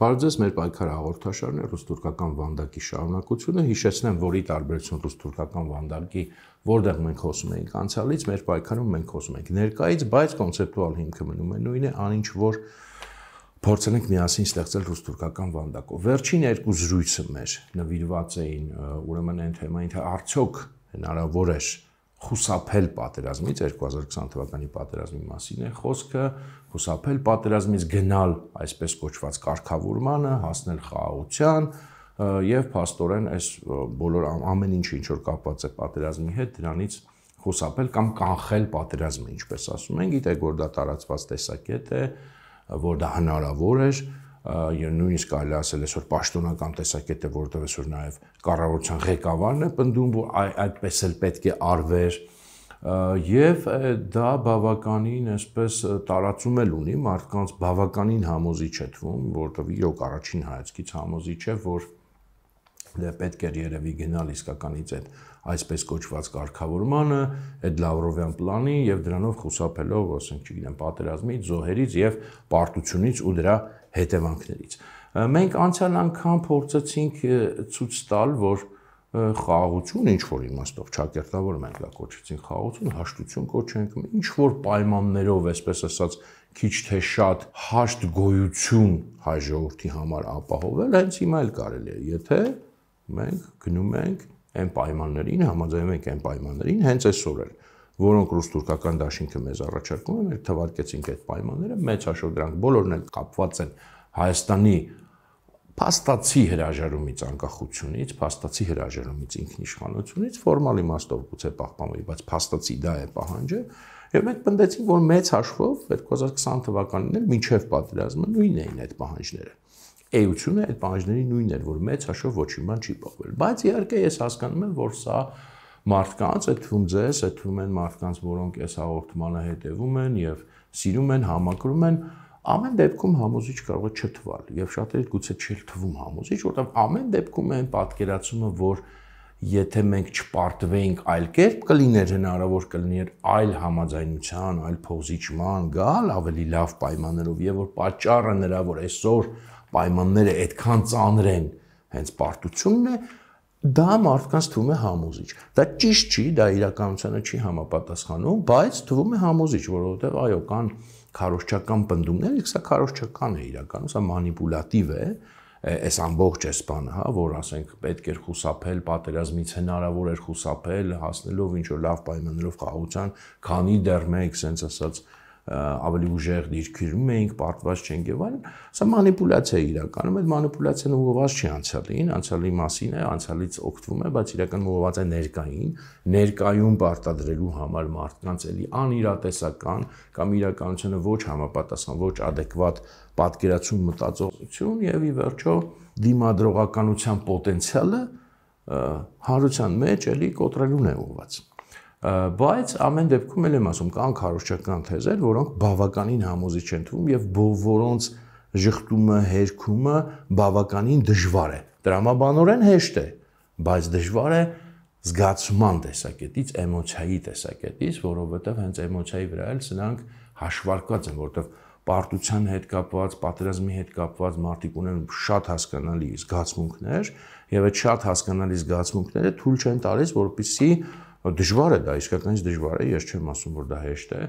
Բարձրացես մեր պայքարը հաղորդաշարն է ռուս-թուրքական վանդակի շարունակությունը։ Հիշեցնեմ, որի տարբերություն ռուս-թուրքական վանդակի, որտեղ մենք խոսում էինք անցյալից, մեր պայքարում մենք խոսում ենք ներկայից, բայց կոնցեպտուալ հիմքը մնում է նույնը, անինչ որ փորձել ենք միասին ստեղծել ռուս-թուրքական վանդակով։ Վերջին երկու զրույցը մեր նվիրված էին ուրեմն այն թեմային, թե արդյոք հնարավոր է խուսափել պատերազմից 2020 թվականի պատերազմի մասին է խոսքը խուսափել պատերազմից գնալ այսպես կոչված կարգավորմանը հասնել խաղաղության եւ փաստորեն այս բոլոր ամեն ինչը ինչ որ կապված է պատերազմի հետ դրանից խուսափել կամ կանխել պատերազմը ինչպես ասում են գիտեք որ դա տարածված տեսակետ է որ դա հնարավոր է, է նույնիսկ այլ ասել այսօր պաշտոնական տեսակետը, որտեղ այսօր նաև կառավարության ղեկավարն է պնդում, որ այդպես էլ պետք է արվեր եւ դա բավականին այսպես տարածում էլ ունի մարդկանց բավականին համոզիչ է թվում, որտեղ իրոք առաջին հայացքից համոզիչ է, որ դե պետք էր երևի գնալ իսկականից այդ այսպես կոչված կարգավորմանը, այդ Լավրովյան պլանի եւ դրանով խուսափելով, ասենք, չգիտեմ, պատերազմից, զոհերից եւ պարտությունից ու դրա հետևանքներից։ Մենք անցյալ անգամ փորձեցինք ցույց տալ, որ խաղաղություն ինչ որ իմաստով ճակերտավոր մենք դա կոչեցինք խաղաղություն, հաշտություն կոչենք, ինչ որ պայմաններով, այսպես ասած, քիչ թե շատ հաշտ գոյություն հայ ժողովրդի համար ապահովել, հենց հիմա էլ կարելի է, եթե մենք գնում ենք այն պայմաններին, համաձայնում ենք այն պայմաններին, հենց այսօր էլ, որոնք ռուս-թուրքական դաշինքը մեզ առաջարկում է, մենք թվարկեցինք այդ պայմանները, մեծ հաշվով դրանք բոլորն էլ կապված են Հայաստանի փաստացի հրաժարումից անկախությունից, փաստացի հրաժարումից ինքնիշխանությունից, ֆորմալ իմաստով գուցե պահպանվի, բայց փաստացի դա է պահանջը, եւ մենք պնդեցինք, որ մեծ հաշվով 2020 թվականին էլ մինչև պատերազմը նույնն էին այդ պահանջները էությունը այդ բաժների նույնն էր, որ մեծ հաշվով ոչինչ բան չի փոխվել։ Բայց իհարկե ես հասկանում եմ, որ սա մարդկանց, այդ թվում ձեզ, այդ թվում են մարդկանց, որոնք այս հաղորդմանը հետևում են եւ սիրում են, համակրում են, ամեն դեպքում համոզիչ կարող է չթվալ եւ շատերի գուցե չի թվում համոզիչ, որտեղ ամեն դեպքում այն պատկերացումը, որ եթե մենք չպարտվեինք այլ կերպ, կլիներ հնարավոր կլիներ այլ համաձայնության, այլ փոխզիջման գալ ավելի լավ պայմաններով եւ որ պատճառը նրա, որ այսօր պայմանները այդքան ծանր են, հենց պարտությունն է, դա մարդկանց թվում է համոզիչ։ Դա ճիշտ չի, դա իրականությանը չի համապատասխանում, բայց թվում է համոզիչ, որովհետև այո, կան քարոշչական բնդումներ, իսկ սա քարոշչական է իրականում, սա մանիպուլատիվ է, այս ամբողջ էս բանը, հա, որ ասենք պետք էր խուսափել պատերազմից հնարավոր էր խուսափել, հասնելով ինչ որ լավ պայմաններով խաղացան, քանի դեռ մեկ, ասենց ասած, ավելի ուժեղ դիրքերում էինք, պարտված չենք եւ այլն, սա մանիպուլյացիա է իրականում, այդ մանիպուլյացիան ուղղված չի անցյալին, անցյալի մասին է, անցյալից օգտվում է, բայց իրական ուղղված է ներկային, ներկայում պարտադրելու համար մարդկանց էլի անիրատեսական կամ իրականությունը ոչ համապատասխան, ոչ adekvat պատկերացում մտածողություն եւ ի վերջո դիմադրողականության պոտենցիալը հարության մեջ էլի կոտրելուն է ուղղված բայց ամեն դեպքում էլ եմ ասում կան քարոշչական թեզեր, որոնք բավականին համոզիչ են թվում եւ որոնց ժխտումը, հերքումը բավականին դժվար է։ Դրամաբանորեն հեշտ է, բայց դժվար է զգացման տեսակետից, էմոցիայի տեսակետից, որովհետեւ հենց էմոցիայի վրա էլ սրանք հաշվարկված են, որովհետեւ պարտության հետ կապված, պատերազմի հետ կապված մարդիկ ունեն շատ հասկանալի զգացմունքներ, եւ այդ շատ հասկանալի զգացմունքները թույլ չեն տալիս, որպիսի դժվար է դա, իսկականից դժվար է, ես չեմ ասում, որ դա հեշտ է,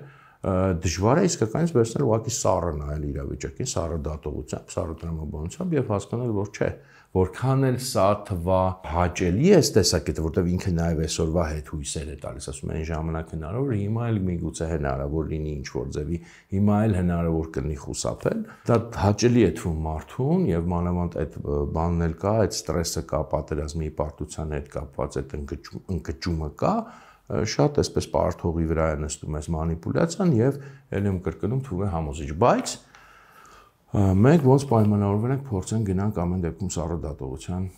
դժվար է իսկականից վերցնել ուղակի սառը նայել իրավիճակին, սառը դատողությամբ, սառը դրամաբանությամբ եւ հասկանալ, որ չէ, որքան էլ սա թվա հաճելի է այս տեսակետը, որտեվ ինքը նաև այսօրվա հետ հույսեր է տալիս, ասում են ժամանակ հնարավոր, հիմա էլ միգուցե հնարավոր լինի ինչ որ ձևի, հիմա էլ հնարավոր կլինի խուսափել։ Դա հաճելի է թվում մարդուն եւ մանավանդ այդ բանն էլ կա, այդ ստրեսը կա, պատերազմի պարտության հետ կապված այդ ընկճումը կա, ընկճ, ընկճ, ընկճ, ընկճ, ընկճ, ընկճ, ընկճ, ընկճ, շատ էսպես պարթողի վրա է նստում ես մանիպուլյացիան եւ ելեմ կրկնում թվում է համոզիչ, բայց մենք ոնց պայմանավորվել ենք փորձեն գնանք ամեն դեպքում սառդատողության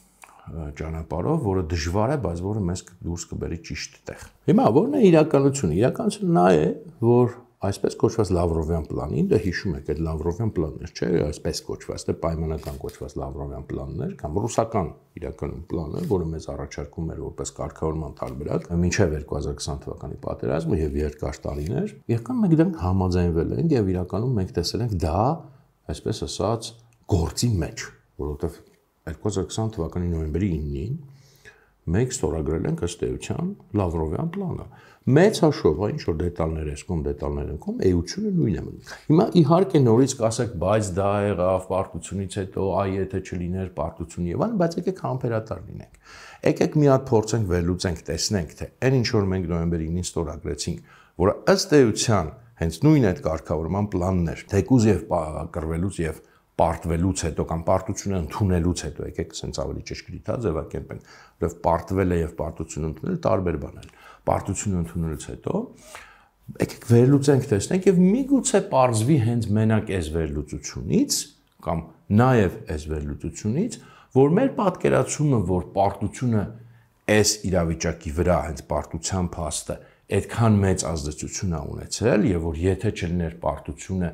ճանապարհով, որը դժվար է, բայց որը մեզ դուրս կբերի ճիշտ տեղ։ Հիմա ո՞րն է իրականությունը։ Իրականությունը նա է, որ այսպես կոչված Լավրովյան պլանին, դա հիշում եք, այդ Լավրովյան պլաններ, չէ, այսպես կոչված, դա պայմանական կոչված Լավրովյան պլաններ կամ ռուսական իրականում պլանը, որը մեզ առաջարկում էր որպես կարգավորման տարբերակ, մինչև 2020 թվականի պատերազմը եւ երկար տարիներ, եկան մենք դրանք համաձայնվել ենք եւ իրականում մենք տեսել ենք դա, այսպես ասած, գործի մեջ, որովհետեւ 2020 թվականի նոյեմբերի 9-ին մենք ստորագրել ենք ըստ էության Լավրովյան պլանը, մեծ հաշվով, այն ինչ որ դետալներ ես կոմ դետալներ ընկում, էությունը նույնն է մնում։ Հիմա իհարկե նորից կասեք, բայց դա եղավ պարտությունից հետո, այ եթե չլիներ պարտություն եւ այլն, բայց եկեք համբերատար լինենք։ Եկեք մի հատ փորձենք վերլուծենք, տեսնենք, թե այն ինչ որ մենք նոյեմբերի 9-ին ստորագրեցինք, որը ըստ էության հենց նույն այդ կարգավորման պլանն էր, թեկուզ եւ կրվելուց եւ պարտվելուց հետո կամ պարտությունը ընդունելուց հետո, եկեք սենց ավելի ճշգրիտ հա ձևակերպենք, որովհետեւ պարտվել է եւ պարտությունը ընդունել տարբեր բաներ են պարտություն ընդունելուց հետո եկեք վերլուծենք, տեսնենք եւ միգուցե parzvi հենց մենակ այս վերլուծությունից կամ նաեւ այս վերլուծությունից, որ մեր պատկերացումը, որ պարտությունը այս իրավիճակի վրա հենց պարտության փաստը այդքան մեծ ազդեցություն ա ունեցել եւ որ եթե չլիներ պարտությունը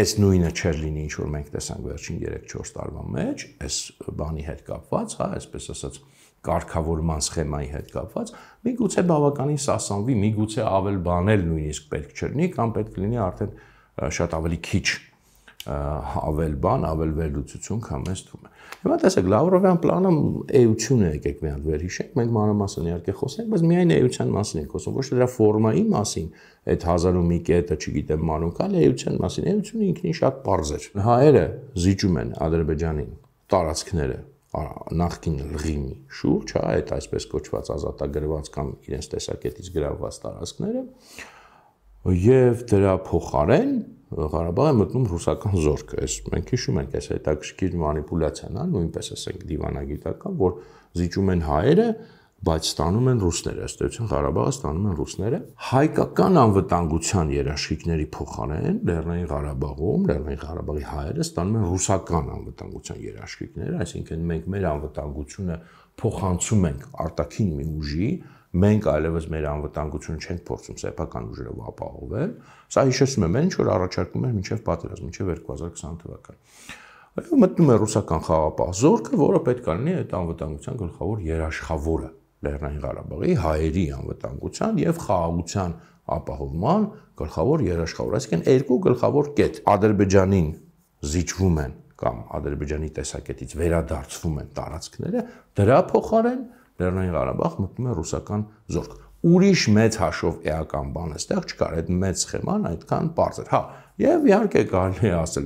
այս նույնը չէր լինի ինչ որ մենք տեսանք վերջին 3-4 տարվա մեջ, այս բանի հետ կապված, հա, այսպես ասած, կարգավորման սխեմայի հետ կապված, միգուցե բավականին սասանվի, միգուցե ավել բանել նույնիսկ պետք չլինի կամ պետք լինի արդեն շատ ավելի քիչ ավել բան, ավել վերլուծություն կամ ես թվում է։ Հիմա տեսեք, Լավրովյան պլանը էությունը եկեք մի հատ վերհիշենք, մենք մանրամասն իհարկե խոսենք, բայց միայն էության մասին ենք խոսում, ոչ թե դրա ֆորմայի մասին, այդ 1000 ու մի կետը, չգիտեմ, մանուկալ էության մասին։ Էությունը ինքնին շատ པարզ է։ Հայերը զիջում են Ադրբեջանին տարածքները, նախքին ռիգիմի շուրջ, հա, այդ այսպես կոչված ազատագրված կամ իրենց տեսակետից գրաված տարածքները եւ դրա փոխարեն Ղարաբաղը մտնում ռուսական զորքը։ Էս մենք հիշում ենք այս հետաքրքիր մանիպուլյացիան, հա, նույնպես ասենք դիվանագիտական, որ զիջում են հայերը, բայց ստանում են ռուսները, ըստ էության Ղարաբաղը ստանում են ռուսները։ Հայկական անվտանգության երաշխիքների փոխարեն Լեռնային Ղարաբաղում, Լեռնային Ղարաբաղի հայերը ստանում են ռուսական անվտանգության երաշխիքներ, այսինքն մենք մեր անվտանգությունը փոխանցում ենք արտաքին մի ուժի, մենք այլևս մեր անվտանգությունը չենք փորձում սեփական ուժերով ապահովել։ Սա հիշեցնում է մեն ինչ որ առաջարկում էր մինչև պատերազմ, մինչև 2020 թվական։ Այո, մտնում է ռուսական խաղապահ զորքը, որը պետք է լինի այդ անվտանգության գլխավոր երաշխավորը։ Լեռնային Ղարաբաղի հայերի անվտանգության եւ խաղաղության ապահովման գլխավոր երաշխավոր, այսինքն երկու գլխավոր կետ Ադրբեջանին զիջվում են կամ Ադրբեջանի տեսակետից վերադարձվում են տարածքները, դրա փոխարեն Լեռնային Ղարաբաղ մտնում է ռուսական զորք։ Ուրիշ մեծ հաշով էական բան էստեղ չկար, այդ մեծ սխեման այդքան բարձր։ Հա, Եվ իհարկե կարելի է ասել,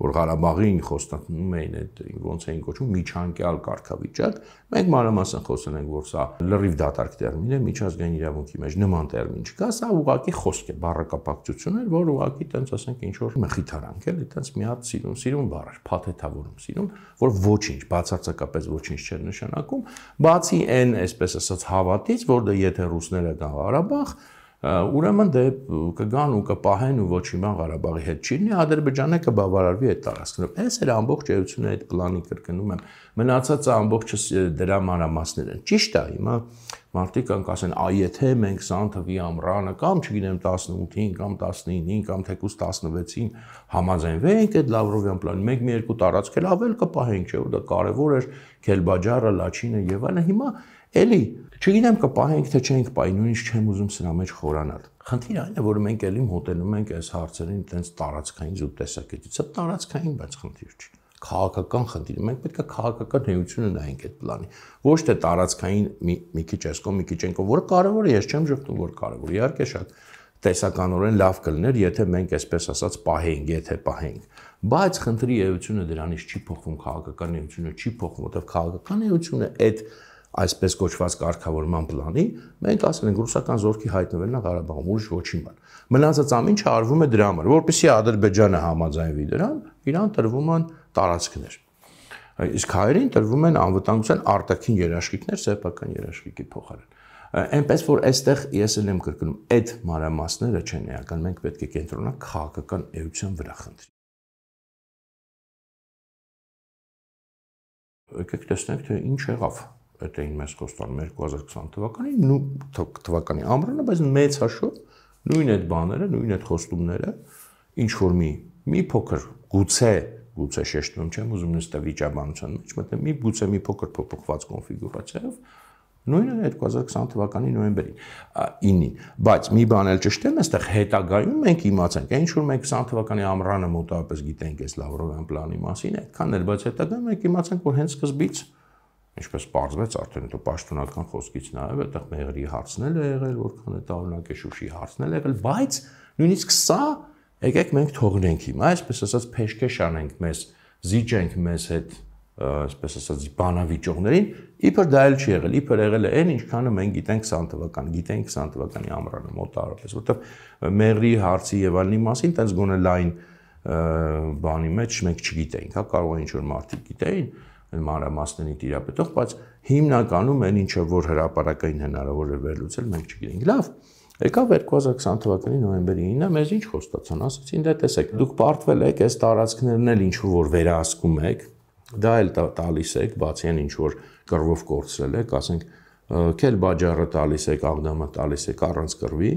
որ Ղարաբաղին խոստանում էին այդ ոնց էին կոչում միջանկյալ կարգավիճակ, մենք մանրամասն խոսենք, որ սա լրիվ դատարկ տերմին է միջազգային իրավունքի մեջ նման տերմին չկա, սա ուղղակի խոսք է, բառակապակցություն էր, որ ուղղակի տենց ասենք ինչ որ մխիթարանք էլ, տենց մի հատ սիրուն, սիրուն բառ էր, փաթեթավորում սիրուն, որ ոչինչ, բացարձակապես ոչինչ չէր նշանակում, բացի այն, այսպես ասած, հավատից, որ դե եթե ռուսները դա Ղարաբաղ ուրեմն դե կգան ու կպահեն ու ոչ իման Ղարաբաղի հետ չի լինի, Ադրբեջանը կբավարարվի այդ տարածքներով։ Էս էր ամբողջ երությունը այդ պլանի կրկնում եմ։ Մնացածը ամբողջը դրա մանրամասներն են։ Ճիշտ է, հիմա մարդիկ կան կասեն, այ եթե մենք 20 թվի ամռանը կամ չգիտեմ 18-ին կամ 19-ին կամ թեկուզ 16-ին համաձայնվենք այդ Լավրովյան պլանին, մենք մի երկու տարածք էլ ավել կպահենք, չէ՞, որ դա կարևոր էր Քելբաջարը, Լաչինը եւ այլն։ Հիմա Էլի չգիտեմ կպահենք թե չենք պահի, նույնիսկ չեմ ուզում սրա մեջ խորանալ։ Խնդիրը այն է, որ մենք էլի մոտենում ենք այս հարցերին տենց տարածքային զուտ տեսակետից։ Սա տարածքային, բայց խնդիր չի քաղաքական խնդիր։ Մենք պետք է քաղաքական հեյությունը նայենք այդ պլանի։ Ոչ թե տարածքային մի, մի քիչ էսկո, մի քիչ ենկո, որը կարևոր է, ես չեմ ժխտում, որ կարևոր է։ Իհարկե շատ տեսականորեն լավ կլներ, եթե մենք այսպես ասած պահենք, եթե պահենք։ Բայց խնդրի էությունը դրանից չի փոխվում, քաղաքական էությունը չի փոխվում, որտեղ քաղաքական էությունը այդ այսպես կոչված կարգավորման պլանի, մենք ասել ենք ռուսական զորքի հայտնվելն է Ղարաբաղում, ուրիշ ոչինչ բան։ Մնացած ամինչը արվում է դրա համար, որպեսզի Ադրբեջանը համաձայնվի դրան, իրան տրվում են տարածքներ։ Իսկ հայերին տրվում են անվտանգության արտաքին երաշխիքներ սեփական երաշխիքի փոխարեն։ Էնպես որ այստեղ ես էլ եմ կրկնում, այդ մանրամասները չեն էական, մենք պետք է կենտրոնանք քաղաքական էության վրա խնդրի։ Եկեք տեսնենք թե ինչ եղավ այդ էին մեզ կոստանում 2020 թվականին, նու թվականի ամռանը, բայց մեծ հաշվով նույն այդ բաները, նույն այդ խոստումները ինչ որ մի մի փոքր գուցե գուցե շեշտում չեմ ուզում նստա վիճաբանության մեջ, մտնում մի գուցե մի փոքր փոփոխված կոնֆիգուրացիայով նույնը 2020 թվականի նոյեմբերին 9-ին բայց մի բան էլ ճշտ եմ այստեղ հետագայում մենք իմացանք այն ինչ որ մենք 20 թվականի ամռանը մոտավորապես գիտենք այս լավրովյան պլանի մասին այդքան էլ բայց հետագայում մենք իմացանք որ հենց սկզբից ինչպես պարզվեց արդեն դու պաշտոնական խոսքից նաև այդտեղ մեղրի հարցնել է եղել, որքան է տարօրինակ է շուշի հարցնել է եղել, բայց նույնիսկ սա եկեք մենք թողնենք հիմա, այսպես ասած փեշքե շանենք մեզ, զիջենք մեզ հետ, այսպես ասած բանավիճողներին, իբր դա էլ չի եղել, իբր եղել է այն, ինչքանը մենք գիտենք 20 թվական, գիտենք 20 թվականի ամռանը մոտ արպես, որովհետև մեղրի հարցի եւ այլնի մասին տենց գոնե լայն բանի մեջ մենք չգիտենք, հա կարող է ինչ որ մարդիկ գիտեին, մանրամասներին տիրապետող, բայց հիմնականում այն ինչը որ հրաապարակային հնարավոր է վերլուծել, մենք չգիտենք։ Լավ։ Եկավ 2020 թվականի նոյեմբերի 9-ը, մեզ ինչ խոստացան, ասացին դա տեսեք, դուք պարտվել եք այս տարածքներն էլ ինչ որ վերահսկում եք, դա էլ տալիս եք, բացի այն ինչ որ կռվով կորցրել եք, ասենք քել բաջարը տալիս եք, աղդամը տալիս եք առանց կռվի,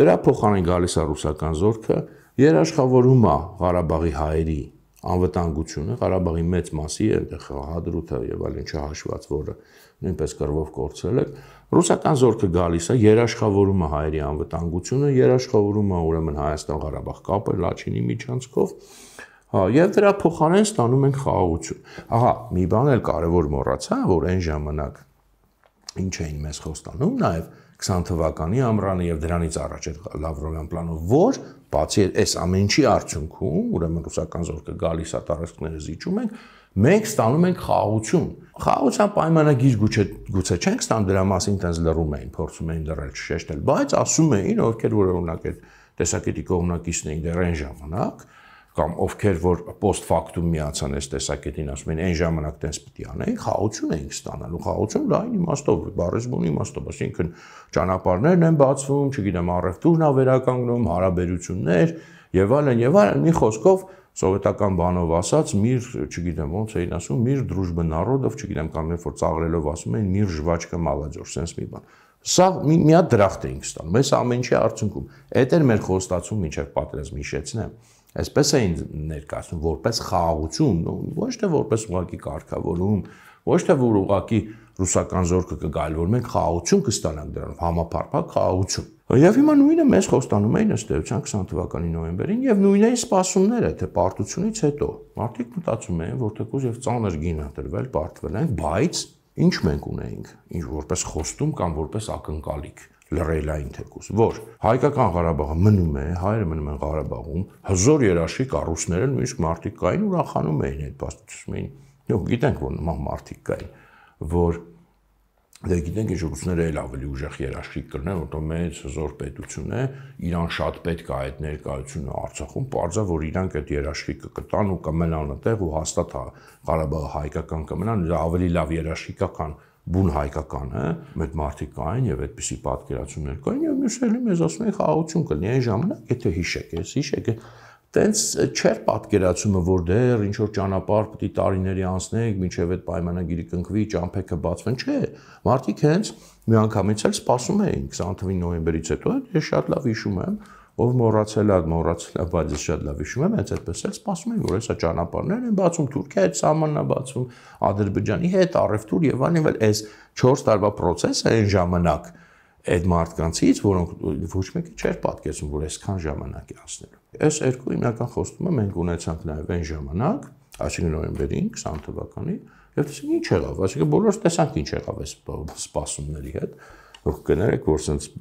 դրա փոխարեն գալիս է ռուսական զորքը, երաշխավորում է Ղարաբաղի հայերի անվտանգությունը Ղարաբաղի մեծ մասի այնտեղ հադրութը եւ այլն չհաշված, որը նույնպես կրվով կորցրել է, ռուսական զորքը գալիս է, երաշխավորում է հայերի անվտանգությունը, երաշխավորում է ուրեմն Հայաստան-Ղարաբաղ կապը Լաչինի միջանցքով, հա, եւ դրա փոխարեն ստանում են խաղաղություն։ Ահա, մի բան էլ կարեւոր մոռացա, որ այն ժամանակ ինչ էին մեզ խոստանում, նաեւ 20 թվականի ամռանը եւ դրանից առաջ էր Լավրովյան պլանը, որ բացի այս ամեն ինչի արդյունքում, ուրեմն ռուսական զորքը գալիս է տարածքները զիջում են, մենք ստանում ենք խաղաղություն։ Խաղաղության պայմանագիր գուցե գուցե չենք ստան դրա մասին տենց լռում էին, փորձում էին լռել, շեշտել, բայց ասում էին, ովքեր որ օրինակ այդ տեսակետի կողմնակիցն էին դեռ այն ժամանակ, կամ ովքեր որ post-factum միացան այս տեսակետին, ասում են այն ժամանակ տենց պիտի անեինք, խաղություն էինք ստանալու, խաղություն դա այն իմաստով, բարեզբունի իմաստով, այսինքն ճանապարհներն են բացվում, չգիտեմ, առևտուրն է վերականգնում, հարաբերություններ եւ այլն եւ այլն, մի խոսքով սովետական բանով ասած, միր, չգիտեմ, ոնց էին ասում, միր դրուժբը նարոդով, չգիտեմ, կամ երբ որ ծաղրելով ասում էին, միր ժվաճկա մալաջոր, սենց մի բան։ Սա մի մի հատ դրախտ էինք ստանում։ Այս ամեն ինչի արդյունքում։ Էդ էր մեր խոստացում, ինչեւ պատերազմի շեցն է։ Ա Այսպես էին ներկայացնում որպես խաղաղություն, ոչ թե որպես ուղակի կարգավորում, ոչ թե որ ուղակի ռուսական զորքը կգալ, որ մենք խաղաղություն կստանանք դրանով, համապարփակ խաղաղություն։ Եվ հիմա նույնը մեզ խոստանում էին ըստ էության 20 թվականի նոյեմբերին եւ նույնն էին սպասումները, թե պարտությունից հետո։ Մարդիկ մտածում էին, որ թեկուզ եւ ծանր գին է տրվել, պարտվել են, բայց ինչ մենք ունենք, ինչ որպես խոստում կամ որպես ակնկալիք լրելային թեկուս, որ հայկական Ղարաբաղը մնում է, հայերը մնում են Ղարաբաղում, հզոր երաշխիք առուսները նույնիսկ մարդիկ կային ուրախանում էին այդ բացումին։ Ու գիտենք որ նման մարդիկ կային, որ Դե գիտենք, իշխանությունները էլ ավելի ուժեղ երաշխիք կլինեն, որտեղ մեծ հզոր պետություն է, իրան շատ պետք է այդ ներկայությունը Արցախում, parza որ իրանք այդ երաշխիքը կտան ու կմնան այդտեղ ու հաստատ հա, Ղարաբաղը հայկական կմնան, ավելի լավ երաշխիքա քան բուն հայկականը, մեծ մարդիկ կային եւ այդպիսի պատկերացումներ կային եւ մյուս էլի մեզ ասում են խաղաղություն կլինի այն ժամանակ, եթե հիշեք, ես հիշեք, տենց չէր պատկերացումը, որ դեռ ինչ որ ճանապարհ պիտի տարիների անցնենք, մինչև այդ պայմանագիրը կնքվի, ճամփեքը բացվեն, չէ։ Մարդիկ հենց միանգամից էլ սպասում էին 20 թվականի նոյեմբերից հետո, ես շատ լավ հիշում եմ, ով մոռացել է, մոռացել է, բայց ես շատ լավ հիշում եմ, հենց այդպես էլ սպասում էին, որ հեսա ճանապարհներն են բացում Թուրքիայի հետ սահմաննա բացում, Ադրբեջանի հետ, Արևտուր եւ այլն, այլ այս 4 տարվա process-ը այն ժամանակ, այդ մարդկանցից, որոնք ոչ մեկի չէր պատկերացնում, որ այսքան ժամանակ է անցնելու։ Այս երկու հիմնական խոստումը մենք ունեցանք նաև այն ժամանակ, այսինքն նոյեմբերին 20 թվականին, եւ տեսանք ինչ եղավ, այսինքն բոլորս տեսանք ինչ եղավ այս սպասումների հետ, որ կներեք, որ sense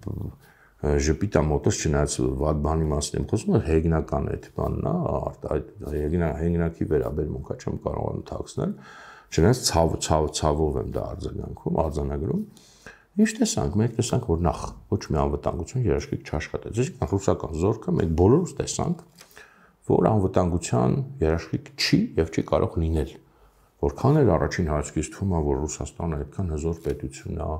ժպիտա մոտս չնայած վատ բանի մասին եմ խոսում, հեգնական այդ բանն է, այդ հեգնակի վերաբերմունքա չեմ կարողանում թաքցնել։ Չնայած ցավ ցավ ցավով եմ դա արձագանքում, արձանագրում, Միշտ տեսանք, մենք տեսանք, որ նախ ոչ մի անվտանգություն երաշխիք չաշխատեց։ Այսինքն ռուսական զորքը մենք բոլորս տեսանք, որ անվտանգության երաշխիք չի եւ չի կարող լինել։ Որքան էլ առաջին հայացքից թվում է, որ Ռուսաստանը այդքան հզոր պետություն է,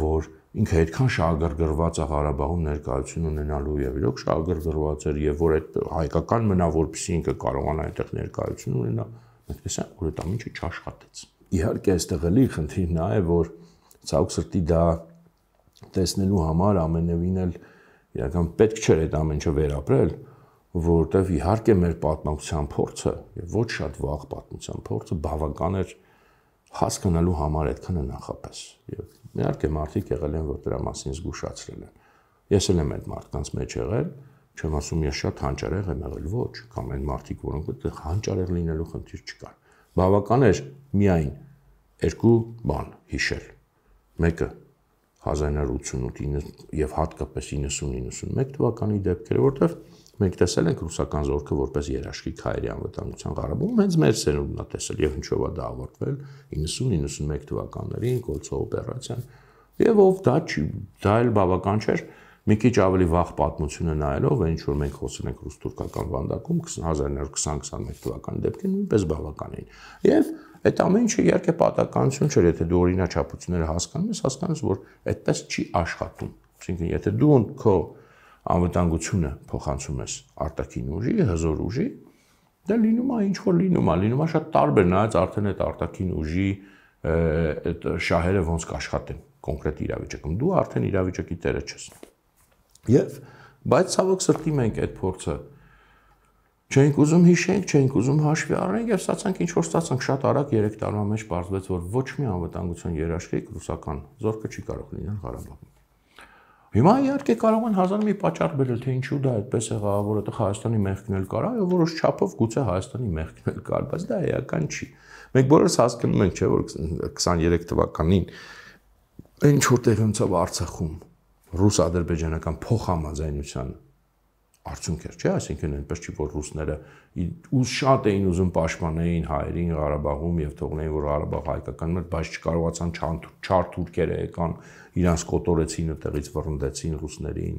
որ ինքը այդքան շահագրգռված է Ղարաբաղում ներկայություն ունենալու եւ իրոք շահագրգռված էր եւ որ այդ հայկական մնա որպեսի ինքը կարողանա այդտեղ ներկայություն ունենա մենք տեսանք որ դա ինչի չաշխատեց իհարկե այստեղ էլի խնդիրն է որ ցավոք սրտի դա տեսնելու համար ամենևին էլ իրական պետք չէր այդ ամենը վերապրել, որովհետև իհարկե մեր պատմության փորձը եւ ոչ շատ վաղ պատմության փորձը բավական էր հասկանալու համար այդքանը նախապես։ Եվ իհարկե մարդիկ եղել են, որ դրա մասին զգուշացրել են։ Ես էլ եմ այդ մարդկանց մեջ եղել, չեմ ասում ես շատ հանճարեղ եմ եղել, ոչ, կամ այն մարդիկ, որոնք այդտեղ հանճարեղ լինելու խնդիր չկար։ Բավական էր միայն երկու բան հիշել մեկը 1988 եւ հատկապես 90-91 թվականի դեպքերը, որտեղ մենք տեսել ենք ռուսական զորքը որպես երաշխիք հայերի անվտանգության Ղարաբաղում, հենց մեր ցերունդն է տեսել եւ ինչով է դա ավարտվել 90-91 թվականներին Կոլցո օպերացիան։ Եվ ով դա դա էլ բավական չէր, մի քիչ ավելի վաղ պատմությունը նայելով, այն ինչ որ մենք խոսել ենք ռուս-թուրքական վանդակում 1920-21 թվականի դեպքին նույնպես բավական էին։ Եվ Այդ ամեն ինչը իհարկե պատականություն չէր, եթե դու օրինաչափությունները հասկանում ես, հասկանաս, որ այդպես չի աշխատում։ Այսինքն, եթե դու քո անվտանգությունը փոխանցում ես արտաքին ուժի, հզոր ուժի, դա լինում է ինչ որ լինում է, լինում է շատ տարբեր, նայած արդեն այդ արտաքին ուժի այդ շահերը ոնց կաշխատեն կոնկրետ իրավիճակում։ Դու արդեն իրավիճակի տերը չես։ Եվ բայց ցավոք սրտի մենք այդ փորձը Չէինք ուզում հիշենք, չէինք ուզում հաշվի առնենք եւ ստացանք ինչ որ ստացանք շատ արագ 3 տարվա մեջ բացվեց որ ոչ մի անվտանգություն երաշխիք ռուսական զորքը չի կարող լինել Ղարաբաղում։ Հիմա իհարկե կարող են հազար մի պատճառ բերել թե ինչու դա այդպես եղավ, որ դա Հայաստանի մեղքն էլ կարա, եւ որոշ չափով գուցե Հայաստանի մեղքն էլ կար, բայց դա էական չի։ Մենք բոլորս հասկանում ենք, չէ՞ որ 23 թվականին ինչ որ տեղի ունեցավ Արցախում ռուս-ադրբեջանական փոխհամաձայնությանը արդյունք էր, չէ՞, այսինքն այնպես չի որ ռուսները ու շատ էին ուզում պաշտպանեին հայերին Ղարաբաղում եւ թողնեին որ Ղարաբաղ հայկականն էր, բայց չկարողացան չար թուրքերը եկան, իրանց կոտորեցին այդտեղից վռնդեցին ռուսներին։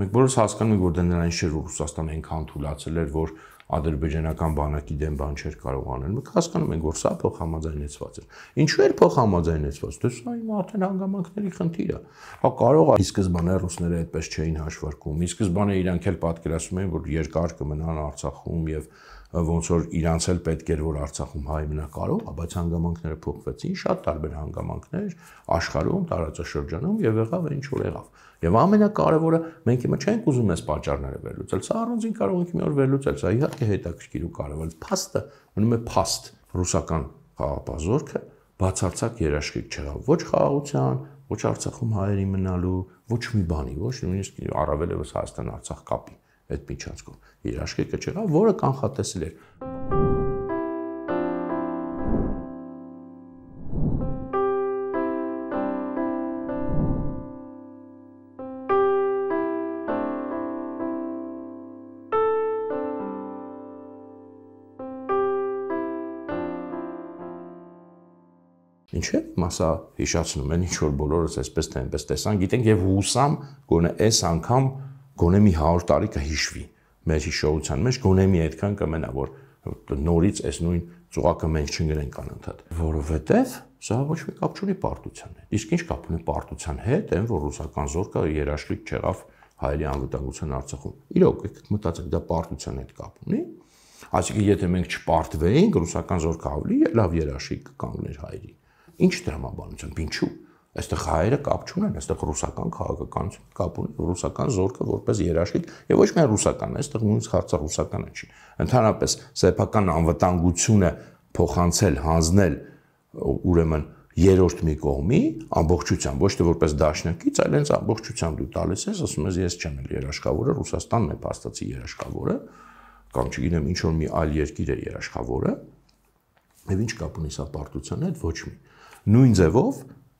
Մենք բոլորս հասկանում ենք որ դա դե նրան շեր Ռուսաստանը այնքան թուլացել էր, որ ադրբեջանական բանակի դեմ բան չէր կարող անել։ Մենք հասկանում ենք, որ սա փոխհամաձայնեցված է։ Ինչու էր փոխհամաձայնեցված։ Դե սա իմ արդեն հանգամանքների խնդիր է։ Հա կարող է ի սկզբանե ռուսները այդպես չէին հաշվարկում։ Ի սկզբանե իրանք էլ պատկերացնում էին, որ երկար կմնան Արցախում եւ ոնց որ իրանց էլ պետք էր որ Արցախում հայ մնա կարող, բայց հանգամանքները փոխվեցին, շատ տարբեր հանգամանքներ աշխարհում, տարածաշրջանում եւ եղավ ինչ որ եղավ։ Եվ ամենակարևորը, մենք հիմա չենք ուզում այս պատճառները վերլուծել, սա առանձին կարող ենք մի օր վերլուծել, սա իհարկե հետաքրքիր ու կարևոր փաստը, մնում է փաստ ռուսական խաղապազորքը բացարձակ երաշխիք չեղավ ոչ խաղաղության, ոչ Արցախում հայերի մնալու, ոչ մի բանի, ոչ նույնիսկ առավել եւս Հայաստան-Արցախ կապի այդ միջանցքով երաշխիքը չեղավ, որը կանխատեսել էր։ Ինչե՞վ մասա հիշացնում են ինչ որ բոլորս այսպես թե այնպես տեսան, գիտենք եւ հուսամ գոնե այս անգամ գոնե մի 100 տարի կհիշվի։ կա մեր հիշողության մեջ գոնե մի այդքան կմնա, որ նորից այս նույն ծուղակը մենք չընկնենք անընդհատ, որովհետև սա ոչ մի կապ չունի պարտության հետ։ Իսկ ինչ կապ ունի պարտության հետ, այն որ ռուսական զորքը երաշխիք չեղավ հայերի անվտանգության Արցախում։ Իրոք, եկեք մտածենք, դա պարտության հետ կապ ունի։ Այսինքն, եթե մենք չպարտվեինք, ռուսական զորքը ավելի լավ երաշխիք կանգներ հայերի։ Ինչ դրամաբանությամբ, ինչու՞ Այստեղ հայերը կապ չունեն, այստեղ ռուսական քաղաքականություն կապ ունի, ռուսական զորքը որպես երաշխիք եւ ոչ միայն ռուսական, այստեղ նույնիսկ հարցը ռուսական է չի։ Ընդհանրապես սեփական անվտանգությունը փոխանցել, հանձնել ուրեմն երրորդ մի կողմի ամբողջությամբ, ոչ թե որպես դաշնակից, այլ հենց ամբողջությամբ դու տալիս ես, ասում ես ես չեմ էլ երաշխավորը, Ռուսաստանն է փաստացի երաշխավորը, կամ չգիտեմ ինչ որ մի այլ երկիր է երաշխավորը։ Եվ ինչ կապ ունի սա պարտության հետ, ոչ մի։ Նույն ձևով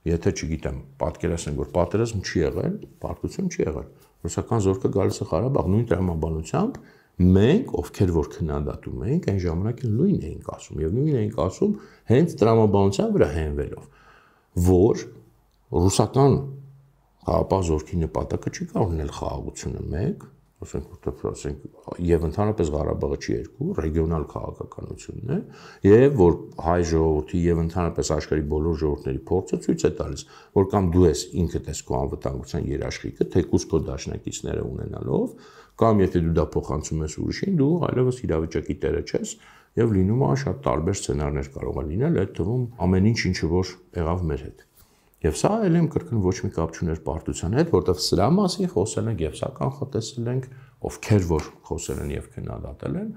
Եթե չգիտեմ, պատկերացնենք, որ պատերազմ չի եղել, պարտություն չի եղել, ռուսական զորքը գալիս է Ղարաբաղ նույն տրամաբանությամբ, մենք, ովքեր որ քննադատում էինք, այն ժամանակ լույն էինք ասում եւ նույնն էինք ասում հենց տրամաբանության վրա հենվելով, որ ռուսական Ղարաբաղ զորքի նպատակը չի կարող լինել խաղաղությունը մեկ, ասենք որտեղ ասենք եւ ընդհանրապես Ղարաբաղը չի երկու ռեգիոնալ քաղաքականությունն է եւ որ հայ ժողովրդի եւ ընդհանրապես աշխարհի բոլոր ժողովրդների փորձը ցույց է տալիս որ կամ դու ես ինքդ ես քո անվտանգության երաշխիքը թեկուզ քո դաշնակիցները ունենալով կամ եթե դու դա փոխանցում ես ուրիշին դու այլևս իրավիճակի տերը չես եւ լինում է շատ տարբեր սցենարներ կարող են լինել այդ թվում ամեն ինչ ինչը որ եղավ մեր հետ Եվ սա էլ եմ կրկնում ոչ մի կապ չուներ պարտության հետ, որտեվ սրա մասին խոսել ենք եւ սա կանխատեսել ենք, ովքեր որ խոսել են եւ քննադատել են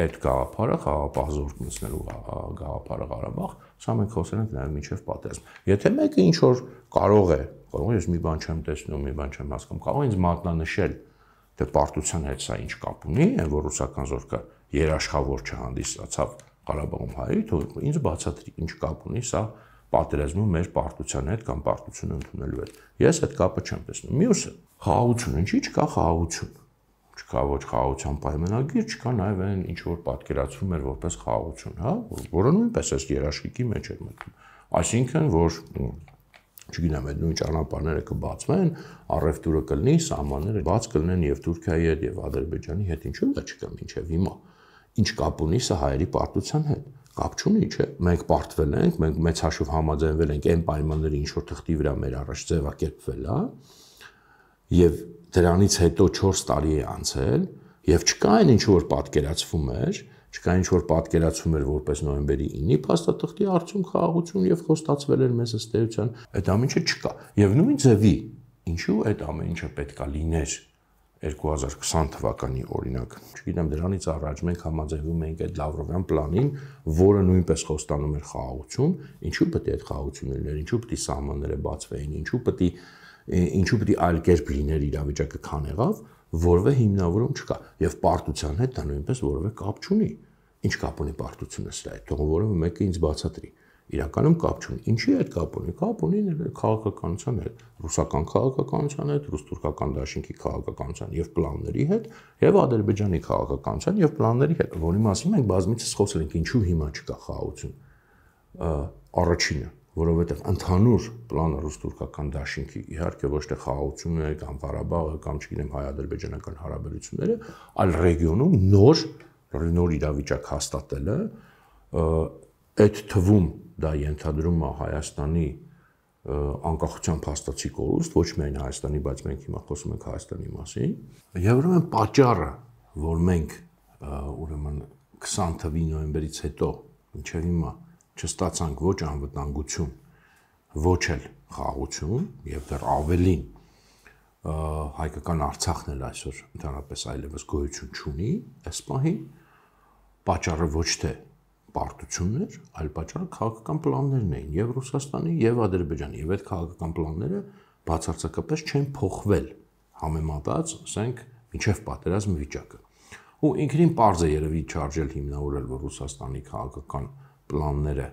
այդ գաղափարը, խաղապահ զորքնցնելու գաղափարը Ղարաբաղ, սա մենք խոսել ենք նաեւ միջև պատերազմ։ Եթե մեկը ինչ որ կարող է, կարող է ես մի բան չեմ տեսնում, մի բան չեմ հասկանում, կարող է ինձ մատնանշել, թե պարտության հետ սա ինչ կապ ունի, այն որ ռուսական զորքը երաշխավոր չհանդիսացավ Ղարաբաղում հայրի, թող ինձ բացատրի ինչ կապ ունի սա պատերազմում մեր պարտության հետ կամ պարտությունը ընդունելու հետ։ Ես այդ կապը չեմ տեսնում։ Մյուսը խաղաղություն, ինչի՞ չկա խաղաղություն։ Չկա ոչ խաղաղության պայմանագիր, չկա նաև այն ինչ որ պատկերացվում էր որպես խաղաղություն, հա, որը նույնպես այս երաշխիքի մեջ էր մտնում։ Այսինքն, որ չգիտեմ, այդ նույն ճանապարհները կբացվեն, առևտուրը կլինի, սահմանները բաց կլինեն եւ Թուրքիայի հետ եւ Ադրբեջանի հետ, ինչու՞ դա չկա մինչեւ հիմա։ Ինչ կապ ունի սա հայերի պարտության հետ կապ չունի, չէ։ Մենք պարտվել ենք, մենք մեծ հաշվով համաձայնվել ենք այն պայմանների, ինչ որ թղթի վրա մեր առաջ ձևակերպվել է։ Եվ դրանից հետո 4 տարի է անցել, եւ չկա այն ինչ որ պատկերացվում էր, չկա ինչ որ պատկերացում էր որպես նոյեմբերի 9-ի փաստաթղթի արդյունք խաղաղություն եւ խոստացվել էր մեզ ըստեյության։ Այդ ամենը չկա։ Եվ նույն ձևի ինչու այդ ամեն ինչը պետքա լիներ 2020 թվականի օրինակ։ Չգիտեմ, դրանից առաջ մենք համաձայնվում էինք այդ Լավրովյան պլանին, որը նույնպես խոստանում էր խաղաղություն, ինչու պետք է այդ խաղաղությունը լիներ, ինչու պետք է սահմանները բացվեին, ինչու պետք է ինչու պետք է այլ կերպ լիներ իրավիճակը քան եղավ, որևէ հիմնավորում չկա եւ պարտության հետ դա նույնպես որևէ կապ չունի։ Ինչ կապ ունի պարտությունը սրա հետ։ Թող որևէ մեկը ինձ բացատրի իրականում կապ չունի։ Ինչի է կապ ունի։ Կապ ունի քաղաքականության հետ, ռուսական քաղաքականության հետ, ռուս-թուրքական դաշինքի քաղաքականության եւ պլանների հետ, եւ ադրբեջանի քաղաքականության եւ պլանների հետ, որի մասին մենք բազմիցս խոսել ենք, ինչու հիմա չկա խաղաղություն։ Առաջինը, որովհետեւ ընդհանուր պլանը ռուս-թուրքական դաշինքի իհարկե ոչ թե խաղաղությունն է կամ Ղարաբաղը կամ չգիտեմ հայ-ադրբեջանական հարաբերությունները, այլ ռեգիոնում նոր նոր իրավիճակ հաստատելը այդ թվում դա ենթադրում է Հայաստանի անկախության փաստացի կորուստ, ոչ միայն Հայաստանի, բայց մենք հիմա խոսում ենք Հայաստանի մասին։ Եվ ուրեմն պատճառը, որ մենք ուրեմն 20 թվականի նոյեմբերից հետո մինչև հիմա չստացանք ոչ անվտանգություն, ոչ էլ խաղաղություն եւ դեռ ավելին հայկական Արցախն էլ այսօր ընդհանրապես այլևս գոյություն չունի, ըստ պահին պատճառը ոչ թե պարտություններ, այլ պատճառը քաղաքական պլաններն էին եւ Ռուսաստանի եւ Ադրբեջանի եւ այդ քաղաքական պլանները բացարձակապես չեն փոխվել համեմատած, ասենք, միջև պատերազմի վիճակը։ Ու ինքնին པարզ է երևի չարժել հիմնավորել, որ Ռուսաստանի քաղաքական պլանները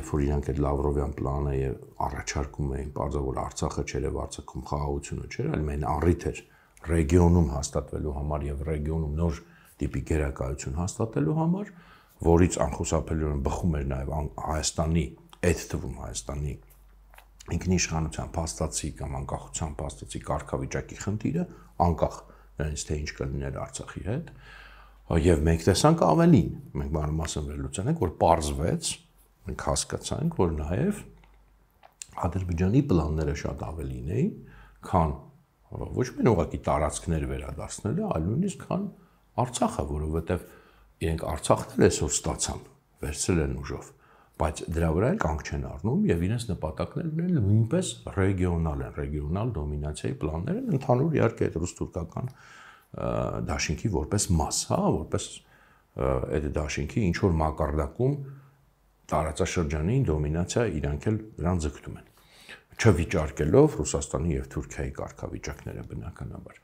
երբ որ իրանք այդ Լավրովյան պլանը եւ առաջարկում էին, պարզա որ Արցախը չէր եւ Արցախում խաղաղությունը չէր, այլ մեն առիթ էր ռեգիոնում հաստատվելու համար եւ ռեգիոնում նոր տիպի գերակայություն հաստատելու համար, համար որից անխուսափելիորեն բխում էր նաև Հայաստանի, այդ թվում Հայաստանի ինքնիշխանության փաստացի կամ անկախության փաստացի կարգավիճակի խնդիրը անկախ նրանից թե ինչ կլիներ Արցախի հետ եւ մենք տեսանք ավելին մենք բանամասն վերլուծանենք որ parzvets մենք հասկացանք որ նաեւ Ադրբեջանի պլանները շատ ավելին էին քան ոչ միայն ուղղակի տարածքներ վերադարձնելը այլ նույնիսկ քան Արցախը որովհետեւ որ իրենք Արցախն էլ այսօր ստացան, վերցրել են ուժով, բայց դրա վրա էլ կանգ չեն առնում եւ իրենց նպատակներն էլ նույնպես ռեգիոնալ են, ռեգիոնալ դոմինացիայի պլաններ են ընդհանուր իհարկե այդ ռուս-թուրքական դաշինքի որպես մաս, հա, որպես այդ դաշինքի ինչ որ մակարդակում տարածաշրջանի դոմինացիա իրանք էլ դրան ձգտում են չվիճարկելով Ռուսաստանի եւ Թուրքիայի կարգավիճակները բնականաբար։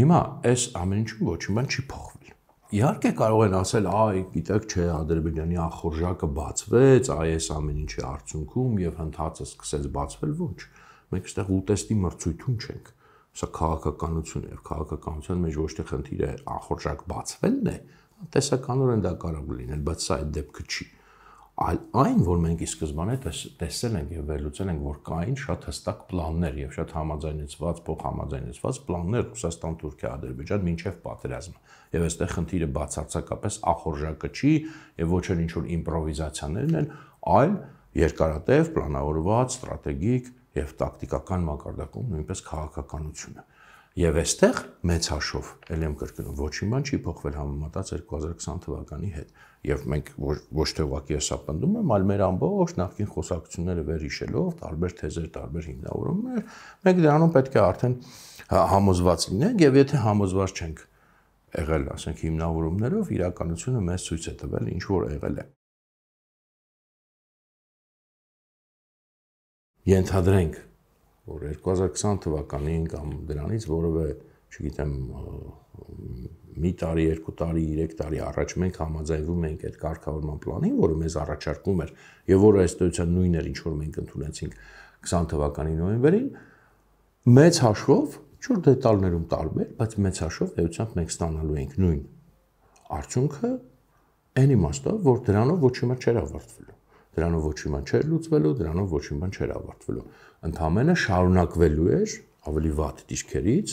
Հիմա այս ամեն ինչում ոչինչ չի փոխվել։ Իհարկե կարող են ասել, այ գիտեք, չէ, Ադրբեջանի ախորժակը բացվեց, այ այս ամեն ինչի արդյունքում եւ հնդածը սկսեց բացվել, ոչ։ Մենք այստեղ ուտեստի մրցույթում չենք։ Սա քաղաքականություն է, եւ քաղաքականության մեջ ոչ թե խնդիրը ախորժակ բացվելն է, տեսականորեն դա կարող լինել, բայց սա այդ դեպքը չի։ Ա այլ այն, որ մենք ի սկզբանե տեսել ենք եւ վերլուծել ենք, որ կային շատ հստակ պլաններ եւ շատ համաձայնեցված, փոխհամաձայնեցված պլաններ Ռուսաստան, Թուրքիա, Ադրբեջան մինչեւ պատերազմը։ Եվ այստեղ խնդիրը բացարձակապես ախորժակը չի եւ ոչ էլ ինչ-որ իմպրովիզացիաներն են, այլ երկարատև, պլանավորված, ստրատեգիկ եւ տակտիկական մակարդակում նույնպես քաղաքականությունը։ Եվ այստեղ մեծ հաշով ել եմ կրկնում, ոչինչ բան չի փոխվել համեմատած 2020 թվականի հետ։ Եվ մենք ոչ թե ուղակի հեսա պնդում եմ, այլ մեր ամբողջ նախկին խոսակցությունները վերհիշելով, տարբեր թեզեր, տարբեր հիմնավորումներ, մենք դրանով պետք է արդեն հա, համոզված լինենք եւ եթե համոզված չենք եղել, ասենք հիմնավորումներով, իրականությունը մեզ ցույց է տվել ինչ որ եղել է։ Ենթադրենք, որ 2020 թվականին կամ դրանից որևէ, չգիտեմ, մի տարի, երկու տարի, 3 տարի առաջ մենք համաձայնվում ենք այդ կարգավորման պլանին, որը մեզ առաջարկում էր եւ որը այս դեպքում նույնն էր, ինչ որ մենք ընդունեցինք 20 թվականի նոյեմբերին, մեծ հաշվով չոր դետալներում տարբեր, բայց մեծ հաշվով էությամբ մենք ստանալու ենք նույն արդյունքը այն իմաստով, որ դրանով ոչ մի բան չէր ավարտվելու։ Դրանով ոչ մի բան չէր լուծվելու, դրանով ոչ մի բան չէր ավարտվելու ընդամենը շարունակվելու էր ավելի վատ դիրքերից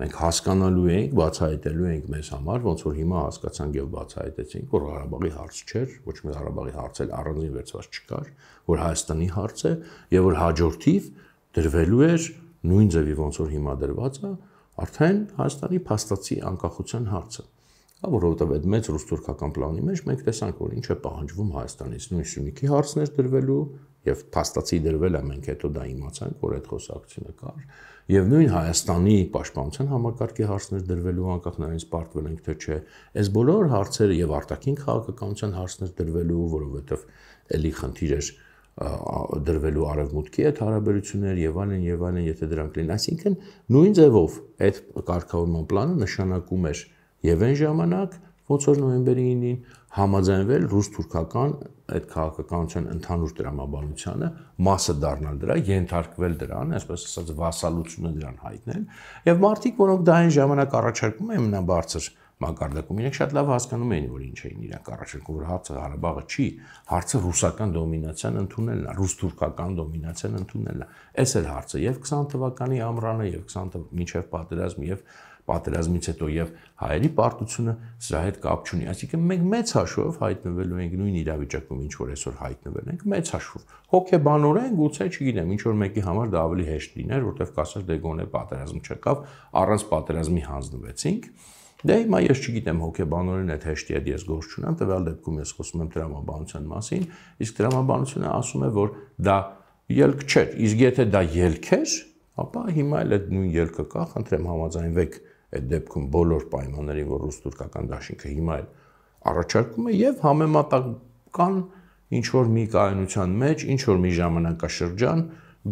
մենք հասկանալու էինք, բացահայտելու էինք մեզ համար, ոնց որ հիմա հասկացանք եւ բացահայտեցինք, որ Ղարաբաղի հարց չէր, ոչ մի Ղարաբաղի հարց էլ առանձին վերցված չկար, որ Հայաստանի հարց է եւ որ հաջորդիվ դրվելու էր նույն ձևի ոնց որ հիմա դրված է, արդեն Հայաստանի փաստացի անկախության հարցը որովհետև այդ մեծ ռուս-թուրքական պլանի մեջ մենք տեսանք, որ ինչ է պահանջվում Հայաստանից, նույն Սյունիքի հարցներ դրվելու, եւ փաստացի դրվել է մենք հետո դա իմացանք որ այդ խոսակցությունը կար եւ նույն Հայաստանի պաշտպանության համակարգի հարցներ դրվելու անկախ նրանից պարտվել ենք թե չէ այս բոլոր հարցերը եւ արտաքին քաղաքականության հարցներ դրվելու որովհետեւ էլի խնդիր էր դրվելու արևմուտքի հետ հարաբերություններ եւ այլն եւ այլն եթե դրանք լինեն այսինքն նույն ձևով այդ կարգավորման պլանը նշանակում էր եւ այն ժամանակ ոնց որ նոյեմբերի 9-ին համաձայնվել ռուս-թուրքական այդ քաղաքականության ընդհանուր դրամաբանությանը մասը դառնալ դրա, ենթարկվել դրան, այսպես ասած վասալությունը դրան հայտնել, եւ մարդիկ, որոնք դա այն ժամանակ առաջարկում էին մնաբարձր մակարդակում, իրենք շատ լավ հասկանում էին, որ ինչ էին իրենք առաջարկում, որ հարցը Ղարաբաղը չի, հարցը ռուսական դոմինացիան ընդունելն է, ռուս-թուրքական դոմինացիան ընդունելն է։ Այս էր հարցը եւ 20 թվականի ամռանը, եւ 20 մինչեւ պատերազմը, եւ պատերազմից հետո եւ հայերի պարտությունը սրա հետ կապ չունի։ Այսինքն մենք մեծ հաշվով հայտնվելու ենք նույն իրավիճակում, ինչ որ այսօր հայտնվել ենք, մեծ հաշվով։ Հոգեբանորեն գուցե չգիտեմ, ինչ որ մեկի համար դա ավելի հեշտ լիներ, որովհետեւ կասար դե գոնե պատերազմ չկավ, առանց պատերազմի հանձնվեցինք։ Դե հիմա ես չգիտեմ հոկեբանորեն այդ հեշտի հետ ես գործ չունեմ, տվյալ դեպքում ես խոսում եմ դրամաբանության մասին, իսկ դրամաբանությունը ասում է, որ դա ելք չէ։ Իսկ եթե դա ելք էր, ապա հիմա էլ այդ նույն ելքը կա, խնդրեմ համաձայնվեք այդ դեպքում բոլոր պայմաններին, որ ռուս-թուրքական դաշինքը հիմա էլ առաջարկում է եւ համեմատական ինչ որ մի կայունության մեջ, ինչ որ մի ժամանակաշրջան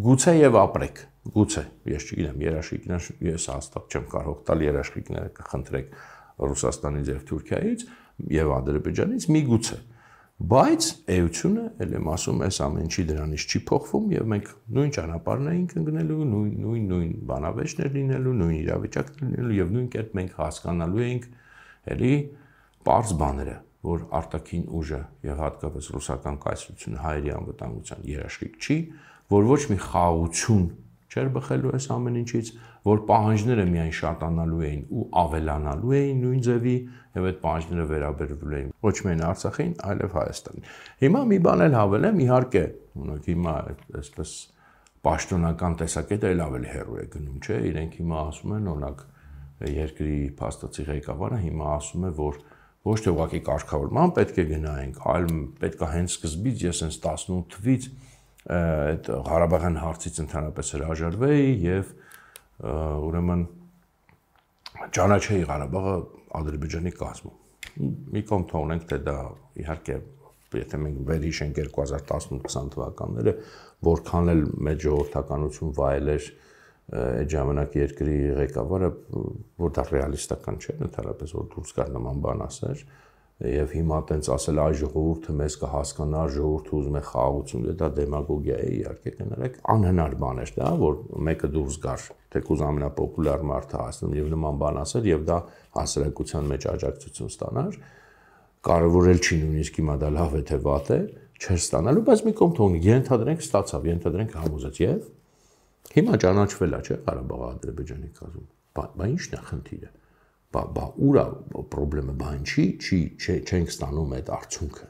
գուցե եւ ապրեք, գուցե։ Ես չգիտեմ, երաշխիքներ ես հաստատ չեմ կարող տալ երաշխիքները կխնդրեք Ռուսաստանից եւ Թուրքիայից եւ Ադրբեջանից մի գուցե։ Ա Բայց էությունը, ել եմ ասում, այս ամենի դրանից չի փոխվում եւ մենք նույն ճանապարհն էինք ընկնելու, նույն նույն նույն բանավեճներ լինելու, նույն իրավիճակներ լինելու եւ նույն կերպ մենք հասկանալու էինք էլի པարզ բաները, որ արտաքին ուժը եւ հատկապես ռուսական կայսրությունը հայերի անվտանգության երաշխիք չի, որ ոչ մի խաղաղություն Չեր բխելու այս ամեն ինչից, որ պահանջները միայն շատանալու էին ու ավելանալու էին նույն ձևի եւ այդ պահանջները վերաբերվում էին ոչ միայն Արցախին, այլև Հայաստանին։ Հիմա մի բան էլ հավելեմ, իհարկե, ունեք հիմա այսպես պաշտոնական տեսակետը էլ ավելի հեռու է գնում, չէ՞։ Իրենք հիմա ասում են, օրինակ, երկրի փաստացի ղեկավարը հիմա ասում է, որ ոչ թե ուղղակի կարգավորման պետք է գնայինք, այլ պետք է հենց սկզբից ես հենց 18 թվից այդ Ղարաբաղյան հարցից ընդհանրապես հրաժարվեի եւ ուրեմն ճանաչեի Ղարաբաղը Ադրբեջանի կազմում։ Մի կողմ թողնենք թե դա իհարկե եթե մենք վերհիշենք 2018-20 թվականները, որքան էլ մեծ ժողովրդականություն վայելեր այդ ժամանակ երկրի ղեկավարը, որ դա ռեալիստական չէր, ընդհանրապես որ դուրս գար նման բան ասեր, եւ հիմա տենց ասել այ ժողովուրդը մեզ կհասկանա, ժողովուրդը ուզում է խաղաղություն, դա դեմագոգիա է, իհարկե կներեք, անհնար բան էր դա, որ մեկը դուրս գար, թեկուզ ամենապոպուլար մարդը ասնում եւ նման բան ասել եւ դա հասարակության մեջ աջակցություն ստանար, կարևորել չի նույնիսկ հիմա դա լավ է թե վատ է, չէր ստանալու, բայց մի կողմ թողնի, ենթադրենք ստացավ, ենթադրենք համոզեց եւ հիմա ճանաչվել է, չէ՞, Ղարաբաղի Ադրբեջանի կազմում։ Բա ի՞նչն է խնդիրը բա բա ուրա խնդրեմը բա ինչի չի չենք ստանում այդ արդյունքը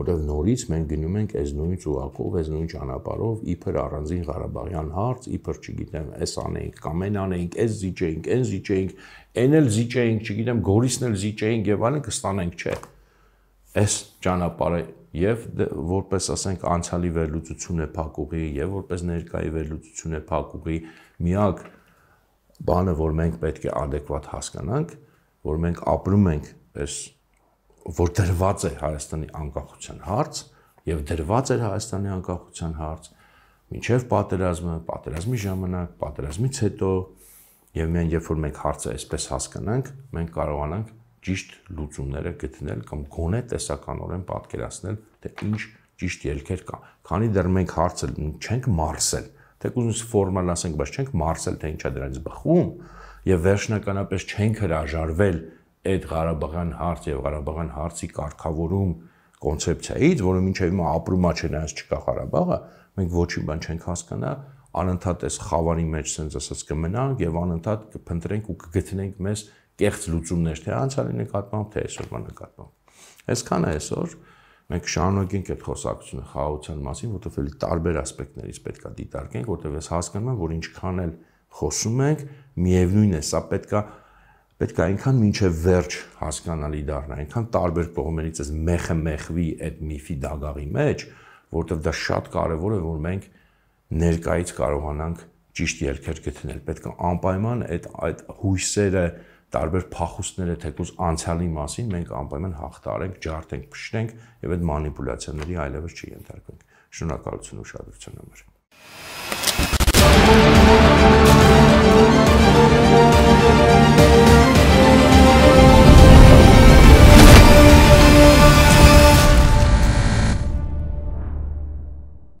որտեվ նորից մենք գնում ենք այս նույն ծուակով, այս նույն ճանապարով, իբր առանձին Ղարաբաղյան հարց, իբր չգիտեմ, էս անենք, կամ այն անենք, էս զիջենք, այն զիջենք, այն էլ զիջենք, չգիտեմ, գորիսն էլ զիջենք եւ այլն կստանենք, չէ։ Այս ճանապարհը եւ դե, որպես ասենք անցյալի վերլուծություն է փակուղի եւ որպես ներկայի վերլուծություն է փակուղի միակ բանը, որ մենք պետք է adekvat հասկանանք, որ մենք ապրում ենք այս որ դրված է Հայաստանի անկախության հարց եւ դրված էր Հայաստանի անկախության հարց մինչև պատերազմը, պատերազմի ժամանակ, պատերազմից հետո եւ մենք երբ որ մենք հարցը այսպես հասկանանք, մենք կարողանանք ճիշտ լուծումները գտնել կամ գոնե տեսականորեն պատկերացնել, թե ինչ ճիշտ ելքեր կա։ Քանի դեռ մենք հարցը չենք մարսել, թե դե կուզում ֆորմալ ասենք, բայց չենք մարսել թե ինչա դրանից բխում եւ վերջնականապես չենք հրաժարվել այդ Ղարաբաղյան հարց եւ Ղարաբաղյան հարցի կարգավորում կոնցեպցիայից, որը մինչեւ հիմա ապրումա չէ նայած չկա Ղարաբաղը, մենք ոչի բան չենք հասկանա, անընդհատ էս խավարի մեջ sense ասած կմնանք եւ անընդհատ կփնտրենք ու կգտնենք մեզ կեղծ լուծումներ թե անցյալի նկատմամբ, թե այսօրվա նկատմամբ։ Այսքան է այսօր, այսօր մենք շարունակենք այդ խոսակցությունը խաղաղության մասին, որովհետև էլի տարբեր ասպեկտներից պետքա դիտարկենք, որովհետև ես հասկանում եմ, որ ինչքան էլ խոսում ենք, միևնույն է, սա պետքա պետք է այնքան մինչև վերջ հասկանալի դառնա, այնքան տարբեր կողմերից էս մեխը մեխվի այդ միֆի դագաղի մեջ, որովհետև դա շատ կարևոր է, որ մենք ներկայից կարողանանք ճիշտ երկեր գտնել։ Պետք է անպայման այդ այդ հույսերը, այդ տարբեր փախուստները թեկուզ անցյալի մասին մենք անպայման հաղթարենք, ջարդենք, փշտենք եւ այդ մանիպուլյացիաների այլևս չի ենթարկվենք։ Շնորհակալություն ուշադրության համար։ Thank you